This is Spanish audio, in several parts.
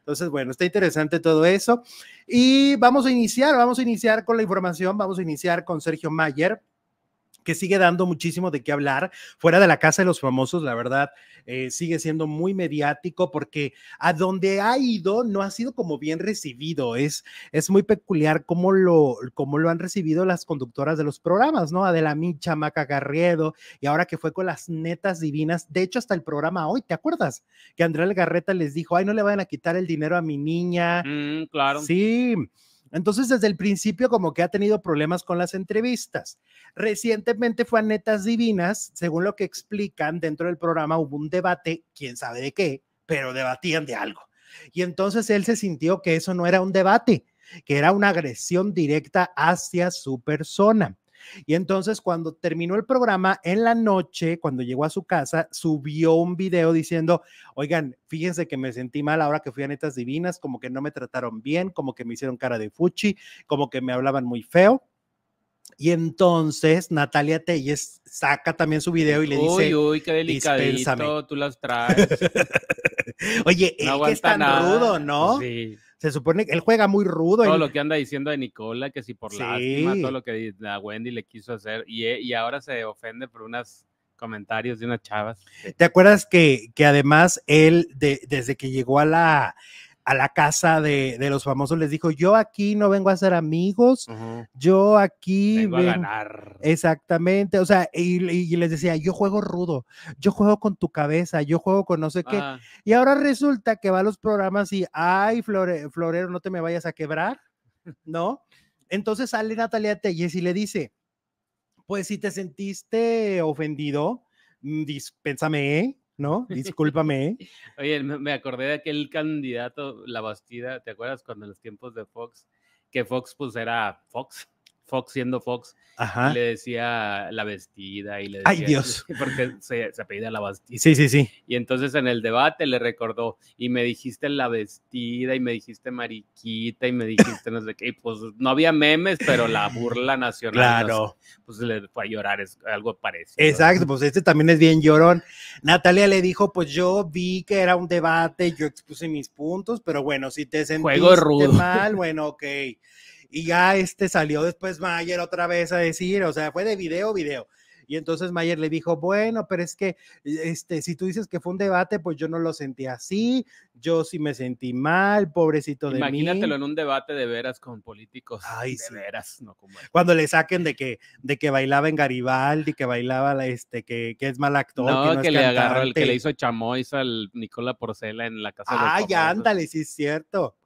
Entonces, bueno, está interesante todo eso. Y vamos a iniciar, vamos a iniciar con la información, vamos a iniciar con Sergio Mayer, que sigue dando muchísimo de qué hablar fuera de la casa de los famosos, la verdad, eh, sigue siendo muy mediático porque a donde ha ido no ha sido como bien recibido. Es, es muy peculiar cómo lo, cómo lo han recibido las conductoras de los programas, ¿no? Adela Micha, Maca Garriedo, y ahora que fue con las netas divinas, de hecho hasta el programa hoy, ¿te acuerdas? Que Andrea Garreta les dijo, ay, no le vayan a quitar el dinero a mi niña. Mm, claro. Sí. Entonces, desde el principio, como que ha tenido problemas con las entrevistas. Recientemente fue a Netas Divinas, según lo que explican dentro del programa, hubo un debate, quién sabe de qué, pero debatían de algo. Y entonces él se sintió que eso no era un debate, que era una agresión directa hacia su persona. Y entonces cuando terminó el programa, en la noche, cuando llegó a su casa, subió un video diciendo, oigan, fíjense que me sentí mal ahora que fui a Netas Divinas, como que no me trataron bien, como que me hicieron cara de fuchi, como que me hablaban muy feo. Y entonces Natalia Telles saca también su video y le dice, uy, qué delicadito, tú las traes. Oye, es tan rudo, ¿no? Sí se supone que él juega muy rudo. Todo lo que anda diciendo de Nicola, que si por lástima, todo lo que la Wendy le quiso hacer, y, eh, y ahora se ofende por unos comentarios de unas chavas. ¿Te acuerdas que, que además él, desde que llegó a la a la casa de, los famosos, les dijo, yo aquí no vengo a ser amigos, yo aquí vengo, a ganar. Exactamente, o sea, y, les decía, yo juego rudo, yo juego con tu cabeza, yo juego con no sé qué. Ah. Y ahora resulta que va a los programas y, ay, Florero, no te me vayas a quebrar, ¿no? Entonces sale Natalia Telles y le dice, pues si te sentiste ofendido, mm, dispénsame, ¿eh? ¿no? Discúlpame. ¿eh? Oye, me acordé de aquel candidato, La Bastida, ¿te acuerdas cuando en los tiempos de Fox, que Fox pues era Fox? Fox siendo Fox, le decía la vestida y le decía... ¡Ay, Dios! Porque se, se apellida la vestida. Sí, sí, sí. Y entonces en el debate le recordó, y me dijiste la vestida, y me dijiste mariquita, y me dijiste no sé qué, pues no había memes, pero la burla nacional. Claro. pues le fue a llorar, es algo parecido. Exacto, pues este también es bien llorón. Natalia le dijo, pues yo vi que era un debate, yo expuse mis puntos, pero bueno, si te sentiste Juego mal, bueno, ok y ya este salió después Mayer otra vez a decir, o sea, fue de video, video. Y entonces Mayer le dijo, bueno, pero es que este, si tú dices que fue un debate, pues yo no lo sentí así, yo sí me sentí mal, pobrecito de Imagínatelo mí. Imagínatelo en un debate de veras con políticos. Ay, de sí. veras, no como Cuando le saquen de que, de que bailaba en Garibaldi, que bailaba este, que, que es mal actor. No, que, le agarró el que le hizo chamois al Nicola Porcela en la casa. Ah, de ya ándale, sí es cierto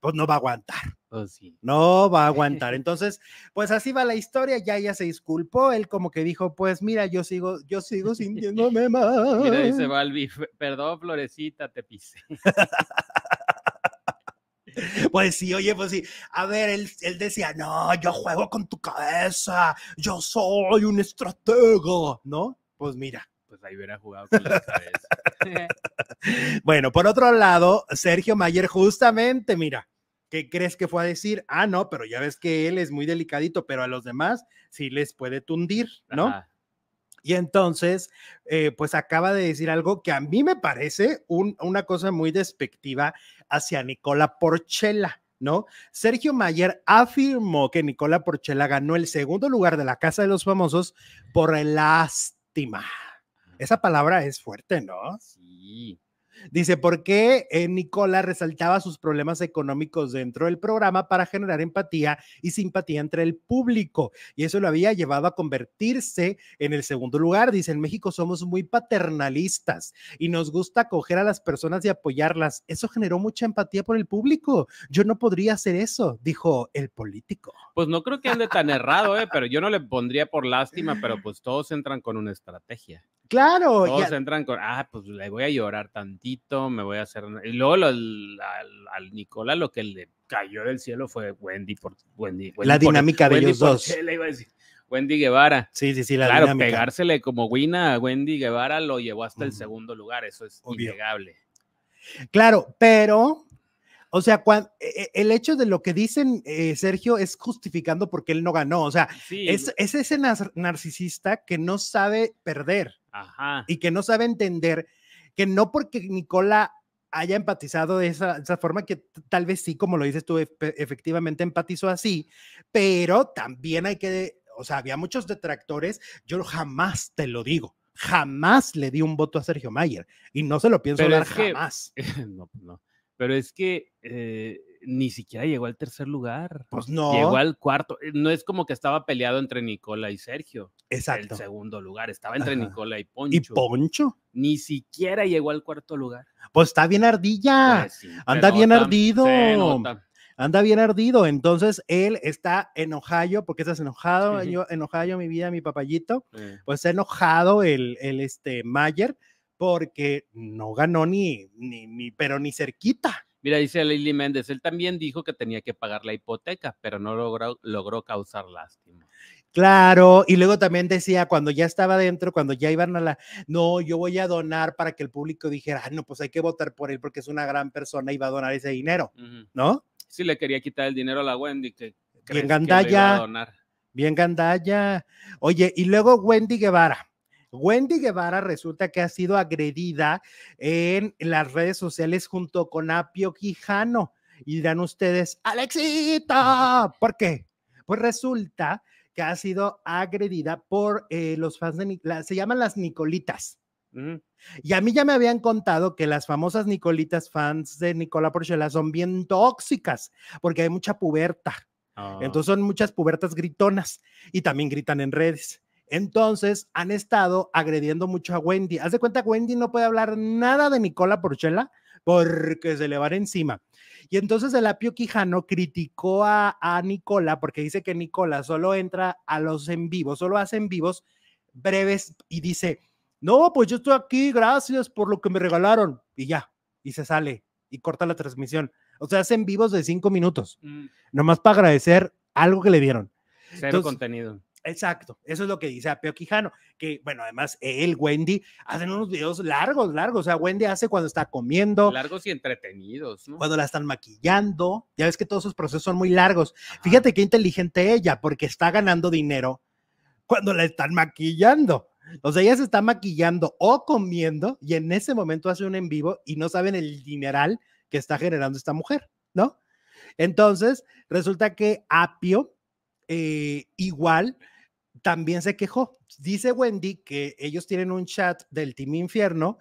pues no va a aguantar. Pues no va a aguantar. Entonces, pues así va la historia, ya ya se disculpó, él como que dijo, pues mira, yo sigo, yo sigo sintiéndome mal. Mira, dice Balbi, perdón, Florecita, te pise, Pues sí, oye, pues sí. A ver, él, él, decía, no, yo juego con tu cabeza, yo soy un estratego, ¿no? Pues mira, pues, hubiera jugado bueno, por otro lado, Sergio Mayer, justamente, mira, ¿qué crees que fue a decir? Ah, no, pero ya ves que él es muy delicadito, pero a los demás sí les puede tundir, ¿no? Y entonces, eh, pues acaba de decir algo que a mí me parece una cosa muy despectiva hacia Nicola Porchela. ¿No? Sergio Mayer afirmó que Nicola Porchela ganó el segundo lugar de la Casa de los Famosos por lástima. Esa palabra es fuerte, ¿no? Sí. Dice, ¿por qué eh, Nicola resaltaba sus problemas económicos dentro del programa para generar empatía y simpatía entre el público? Y eso lo había llevado a convertirse en el segundo lugar. Dice, en México somos muy paternalistas y nos gusta acoger a las personas y apoyarlas. Eso generó mucha empatía por el público. Yo no podría hacer eso, dijo el político. Pues no creo que ande tan errado, eh, pero yo no le pondría por lástima, pero pues todos entran con una estrategia. Claro. Todos entran con, ah, pues le voy a llorar tantito, me voy a hacer... Y luego al, al Nicola lo que le cayó del cielo fue Wendy por Wendy. la dinámica de Wendy ellos dos. Le iba a decir? Wendy Guevara. Sí, sí, sí, la Claro, pegársele como Wina a Wendy Guevara lo llevó hasta el segundo lugar, eso es innegable. Claro, pero o sea, e, e, el hecho de lo que dicen eh, Sergio es justificando porque él no ganó. O sea, es, ese narcisista que no sabe perder Ajá. y que no sabe entender que no porque Nicola haya empatizado de esa, forma que tal vez sí, como lo dices tú, efectivamente empatizó así, pero también hay que, o sea, había muchos detractores, yo jamás te lo digo, jamás le di un voto a Sergio Mayer y no se lo pienso dar jamás. No, no pero es que eh, ni siquiera llegó al tercer lugar. Pues no. Llegó al cuarto. Eh, no es como que estaba peleado entre Nicola y Sergio. Exacto. El segundo lugar. Estaba entre Nicola y Poncho. ¿Y Poncho? Ni siquiera llegó al cuarto lugar. Pues está bien ardilla. Pues Anda bien ardido. Anda bien ardido. Entonces él está en Ohio, porque estás enojado. Yo mi vida, mi papayito. Pues está enojado el, el este Mayer porque no ganó ni, ni, ni pero ni cerquita. Mira, dice Lili Méndez, él también dijo que tenía que pagar la hipoteca, pero no logró, logró causar lástima. Claro, y luego también decía cuando ya estaba dentro, cuando ya iban a la, no, yo voy a donar para que el público dijera, no, pues hay que votar por él porque es una gran persona y va a donar ese dinero, ¿no? Sí, le quería quitar el dinero a la Wendy, que, bien Gandaya, donar. bien gandalla. Oye, y luego Wendy Guevara, Wendy Guevara resulta que ha sido agredida en las redes sociales junto con Apio Quijano. Y dirán ustedes, Alexita, ¿por qué? Pues resulta que ha sido agredida por eh, los fans de, Nicolás. se llaman las Nicolitas. Mm. Y a mí ya me habían contado que las famosas Nicolitas fans de Nicola Porchela son bien tóxicas, porque hay mucha puberta. Ah. Entonces son muchas pubertas gritonas y también gritan en redes. Entonces han estado agrediendo mucho a Wendy. Haz de cuenta, Wendy no puede hablar nada de Nicola Porchela porque se le va encima. Y entonces el apio Quijano criticó a, Nicola porque dice que Nicola solo entra a los en vivos, solo hace en vivos breves y dice, no, pues yo estoy aquí, gracias por lo que me regalaron. Y ya, y se sale y corta la transmisión. O sea, hacen vivos de cinco minutos, mm. nomás para agradecer algo que le dieron. Cero contenido. Exacto, eso es lo que dice Apio Quijano, que bueno, además él, Wendy, hacen unos videos largos, largos, o sea, Wendy hace cuando está comiendo. Largos y entretenidos, ¿no? Cuando la están maquillando, ya ves que todos sus procesos son muy largos. Fíjate qué inteligente ella, porque está ganando dinero cuando la están maquillando. O sea, ella se está maquillando o comiendo y en ese momento hace un en vivo y no saben el dineral que está generando esta mujer, ¿no? Entonces, resulta que Apio eh, igual también se quejó. Dice Wendy que ellos tienen un chat del Team Infierno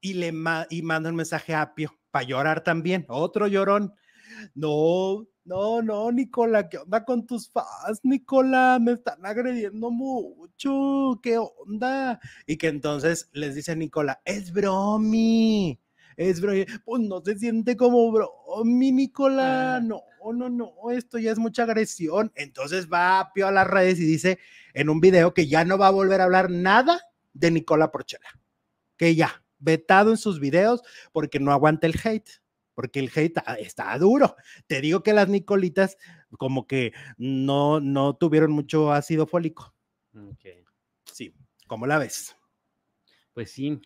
y le y manda un mensaje a Apio para llorar también. Otro llorón. No, no, no, Nicola, ¿qué onda con tus fans, Nicola? Me están agrediendo mucho, ¿qué onda? Y que entonces les dice Nicola, es bromi, es bromi, pues no se siente como bromi Oh, mi Nicola, ah. no, oh, no, no, esto ya es mucha agresión. Entonces va Pío a las redes y dice en un video que ya no va a volver a hablar nada de Nicola Porchela, que ya, vetado en sus videos porque no aguanta el hate porque el hate está duro. Te digo que las Nicolitas como que no, no tuvieron mucho ácido fólico. Sí, ¿cómo la ves? Pues sí,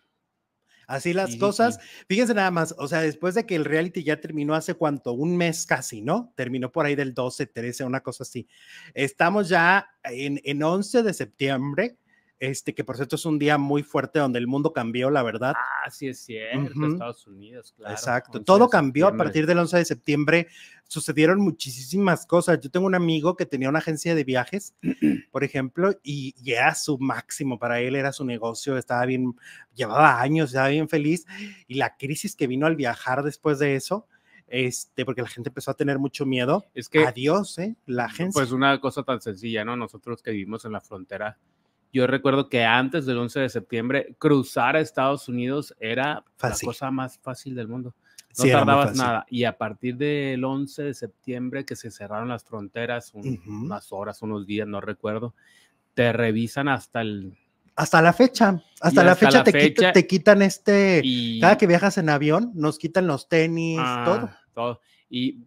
Así las cosas. Fíjense nada más, o sea, después de que el reality ya terminó hace cuánto, un mes casi, ¿no? Terminó por ahí del 12, 13, una cosa así. Estamos ya en, en 11 de septiembre, este que por cierto es un día muy fuerte donde el mundo cambió, la verdad. Ah, sí es cierto, Estados Unidos, claro. Exacto, todo cambió a partir del 11 de septiembre, sucedieron muchísimas cosas. Yo tengo un amigo que tenía una agencia de viajes, por ejemplo, y, ya era su máximo, para él era su negocio, estaba bien, llevaba años, estaba bien feliz, y la crisis que vino al viajar después de eso, este, porque la gente empezó a tener mucho miedo. Es que adiós, ¿eh? La pues agencia. Pues una cosa tan sencilla, ¿no? Nosotros que vivimos en la frontera yo recuerdo que antes del 11 de septiembre, cruzar a Estados Unidos era la cosa más fácil del mundo. No tardabas nada. Y a partir del 11 de septiembre, que se cerraron las fronteras, unas horas, unos días, no recuerdo, te revisan hasta el hasta la fecha, hasta la fecha, te, quitan este, cada que viajas en avión, nos quitan los tenis, ah, todo. Y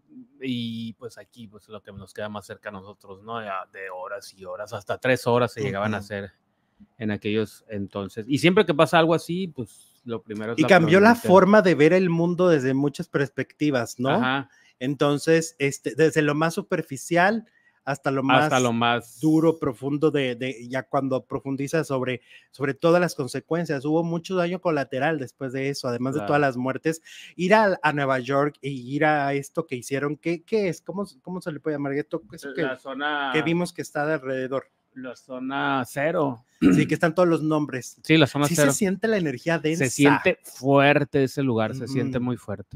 y pues aquí pues lo que nos queda más cerca a nosotros, ¿no? De horas y horas, hasta tres horas se llegaban a hacer en aquellos entonces. Y siempre que pasa algo así, pues lo primero es... Y cambió la forma de ver el mundo desde muchas perspectivas, ¿no? Entonces, este, desde lo más superficial hasta lo más, duro, profundo, de, de, ya cuando profundiza sobre, sobre todas las consecuencias. Hubo mucho daño colateral después de eso, además de todas las muertes. Ir a, Nueva York e ir a esto que hicieron, ¿qué, qué es? ¿Cómo, ¿Cómo se le puede llamar? ¿Esto, la que, que vimos que está de alrededor la zona cero. Sí, que están todos los nombres. Sí, la zona sí cero. se siente la energía densa. Se siente fuerte ese lugar, se siente muy fuerte.